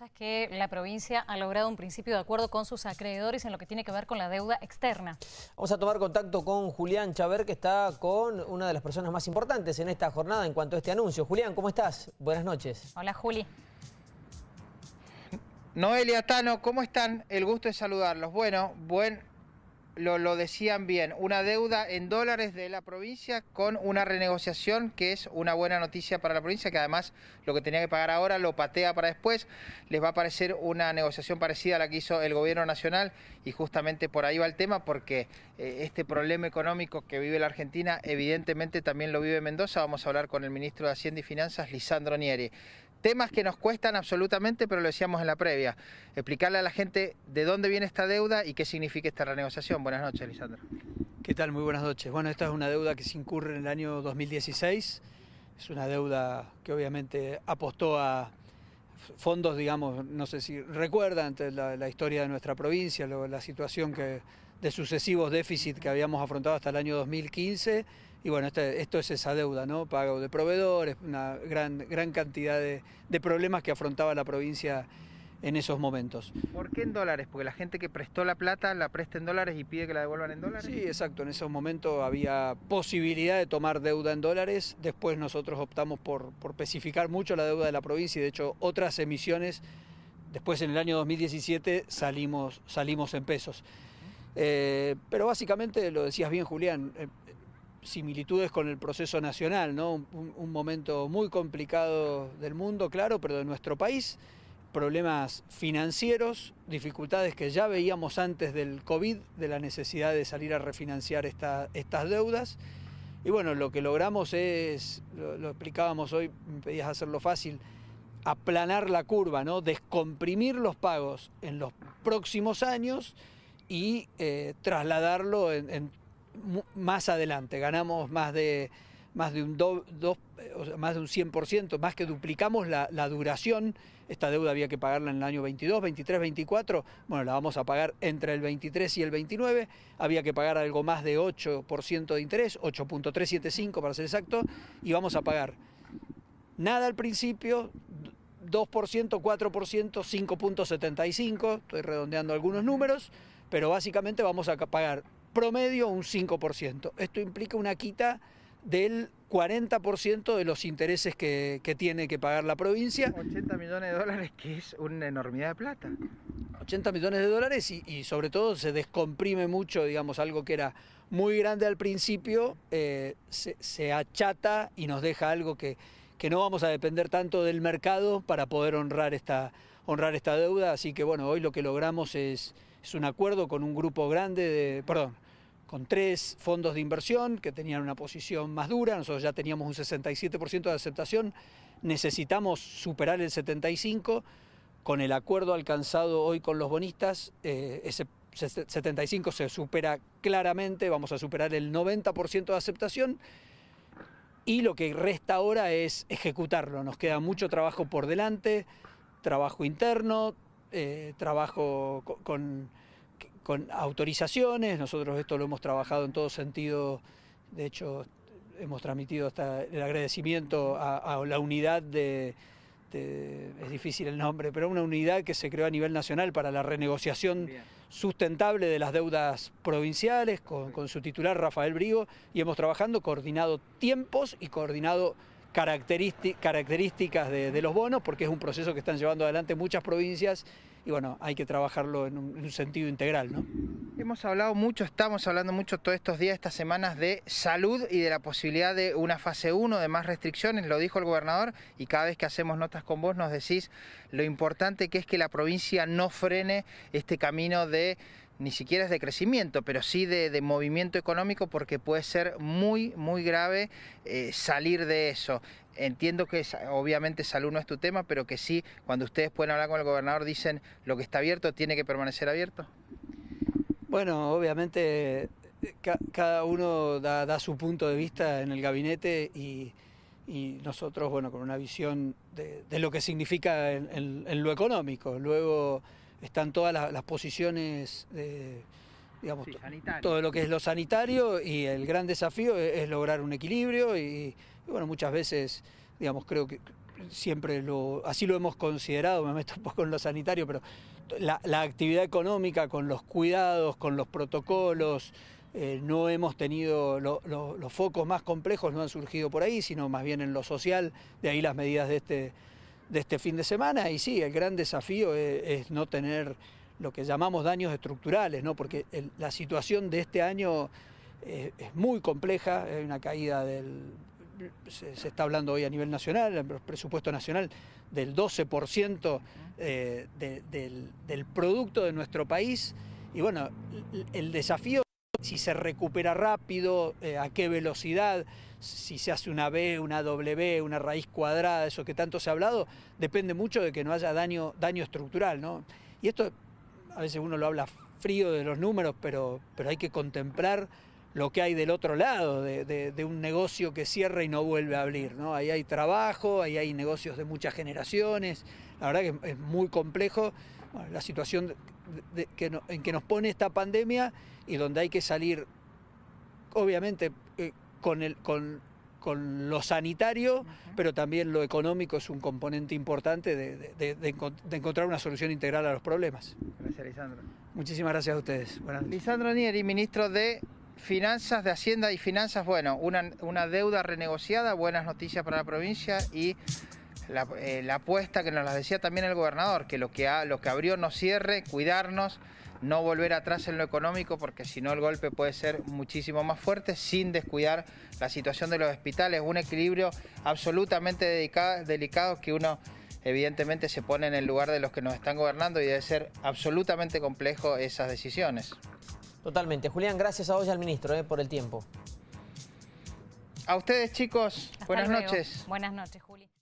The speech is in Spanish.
es que la provincia ha logrado un principio de acuerdo con sus acreedores en lo que tiene que ver con la deuda externa. Vamos a tomar contacto con Julián Chaver, que está con una de las personas más importantes en esta jornada en cuanto a este anuncio. Julián, ¿cómo estás? Buenas noches. Hola, Juli. Noelia Tano, ¿cómo están? El gusto de saludarlos. Bueno, buen lo, decían bien, una deuda en dólares de la provincia con una renegociación que es una buena noticia para la provincia, que además lo que tenía que pagar ahora lo patea para después. Les va a parecer una negociación parecida a la que hizo el gobierno nacional y justamente por ahí va el tema porque eh, este problema económico que vive la Argentina evidentemente también lo vive Mendoza. Vamos a hablar con el ministro de Hacienda y Finanzas, Lisandro Nieri temas que nos cuestan absolutamente, pero lo decíamos en la previa. Explicarle a la gente de dónde viene esta deuda y qué significa esta renegociación. Buenas noches, Lisandro. ¿Qué tal? Muy buenas noches. Bueno, esta es una deuda que se incurre en el año 2016. Es una deuda que obviamente apostó a fondos, digamos, no sé si recuerdan la, la historia de nuestra provincia, la situación que, de sucesivos déficits que habíamos afrontado hasta el año 2015 y bueno, esto, es esa deuda, ¿no? Pago de proveedores, una gran, gran cantidad de, problemas que afrontaba la provincia en esos momentos. ¿Por qué en dólares? Porque la gente que prestó la plata la presta en dólares y pide que la devuelvan en dólares. Sí, exacto. En esos momentos había posibilidad de tomar deuda en dólares. Después nosotros optamos por, por especificar mucho la deuda de la provincia y de hecho otras emisiones. Después en el año 2017 salimos, salimos en pesos. Eh, pero básicamente, lo decías bien Julián, eh, similitudes con el proceso nacional, ¿no? Un, momento muy complicado del mundo, claro, pero de nuestro país, problemas financieros, dificultades que ya veíamos antes del COVID, de la necesidad de salir a refinanciar estas deudas. Y bueno, lo que logramos es, lo, explicábamos hoy, me pedías hacerlo fácil, aplanar la curva, ¿no? descomprimir los pagos en los próximos años y eh, trasladarlo en más adelante, ganamos más de, más de un, eh, más de un 100%, más que duplicamos la, la, duración, esta deuda había que pagarla en el año 22, 23, 24, bueno, la vamos a pagar entre el 23 y el 29, había que pagar algo más de 8% de interés, 8.375 para ser exacto, y vamos a pagar nada al principio, 2%, 4%, 5.75, estoy redondeando algunos números, pero básicamente vamos a pagar promedio un 5%. Esto implica una quita del 40% de los intereses que, tiene que pagar la provincia. 80 millones de dólares, que es una enormidad de plata. 80 millones de dólares y, sobre todo se descomprime mucho, digamos, algo que era muy grande al principio, eh, se, achata y nos deja algo que, que no vamos a depender tanto del mercado para poder honrar esta, honrar esta deuda. Así que bueno, hoy lo que logramos es, es un acuerdo con un grupo grande de... Perdón, con tres fondos de inversión que tenían una posición más dura, nosotros ya teníamos un 67% de aceptación, necesitamos superar el 75%, con el acuerdo alcanzado hoy con los bonistas, eh, ese 75 se supera claramente, vamos a superar el 90% de aceptación y lo que resta ahora es ejecutarlo, nos queda mucho trabajo por delante, trabajo interno, eh, trabajo con con autorizaciones, nosotros esto lo hemos trabajado en todo sentido, de hecho hemos transmitido hasta el agradecimiento a, la unidad de, es difícil el nombre, pero una unidad que se creó a nivel nacional para la renegociación sustentable de las deudas provinciales, con, su titular Rafael Brigo, y hemos trabajando coordinado tiempos y coordinado características de, los bonos, porque es un proceso que están llevando adelante muchas provincias y bueno, hay que trabajarlo en un, sentido integral. ¿no? Hemos hablado mucho, estamos hablando mucho todos estos días, estas semanas de salud y de la posibilidad de una fase 1, de más restricciones, lo dijo el gobernador y cada vez que hacemos notas con vos nos decís lo importante que es que la provincia no frene este camino de ni siquiera es de crecimiento, pero sí de, movimiento económico porque puede ser muy, muy grave eh, salir de eso. Entiendo que obviamente salud no es tu tema, pero que sí, cuando ustedes pueden hablar con el gobernador, dicen lo que está abierto tiene que permanecer abierto. Bueno, obviamente cada uno da, su punto de vista en el gabinete y, nosotros, bueno, con una visión de, lo que significa en, lo económico. Luego están todas las, posiciones, de digamos, todo lo que es lo sanitario y el gran desafío e-, es, lograr un equilibrio y, bueno, muchas veces, digamos, creo que siempre lo, así lo hemos considerado, me meto un poco en lo sanitario, pero la, actividad económica con los cuidados, con los protocolos, eh, no hemos tenido los focos más complejos, no han surgido por ahí, sino más bien en lo social, de ahí las medidas de este de este fin de semana. Y sí, el gran desafío e, es, no tener lo que llamamos daños estructurales, ¿no? porque la situación de este año eh, es, muy compleja, hay una caída del... Se, está hablando hoy a nivel nacional, el presupuesto nacional, del 12% eh, del producto de nuestro país. Y bueno, el desafío si se recupera rápido, eh, a qué velocidad, si se hace una B, una W, una raíz cuadrada, eso que tanto se ha hablado, depende mucho de que no haya daño, daño estructural, Y esto a veces uno lo habla frío de los números, pero, pero hay que contemplar lo que hay del otro lado, de, un negocio que cierra y no vuelve a abrir. ¿no? Ahí hay trabajo, ahí hay negocios de muchas generaciones, la verdad que es muy complejo. la situación en que nos pone esta pandemia y donde hay que salir, obviamente, eh, con, con, lo sanitario, pero también lo económico es un componente importante de, encontrar una solución integral a los problemas. Gracias, Lisandro. Muchísimas gracias a ustedes. Lisandro Nieri, ministro de Finanzas, de Hacienda y Finanzas. Bueno, una, una deuda renegociada, buenas noticias para la provincia y... Eh, la, apuesta que nos las decía también el gobernador, que lo que, lo que abrió no cierre, cuidarnos, no volver atrás en lo económico, porque si no el golpe puede ser muchísimo más fuerte, sin descuidar la situación de los hospitales, un equilibrio absolutamente delicado que uno evidentemente se pone en el lugar de los que nos están gobernando y debe ser absolutamente complejo esas decisiones. Totalmente. Julián, gracias a vos y al ministro eh, por el tiempo. A ustedes chicos, buenas noches. Buenas noches, Juli.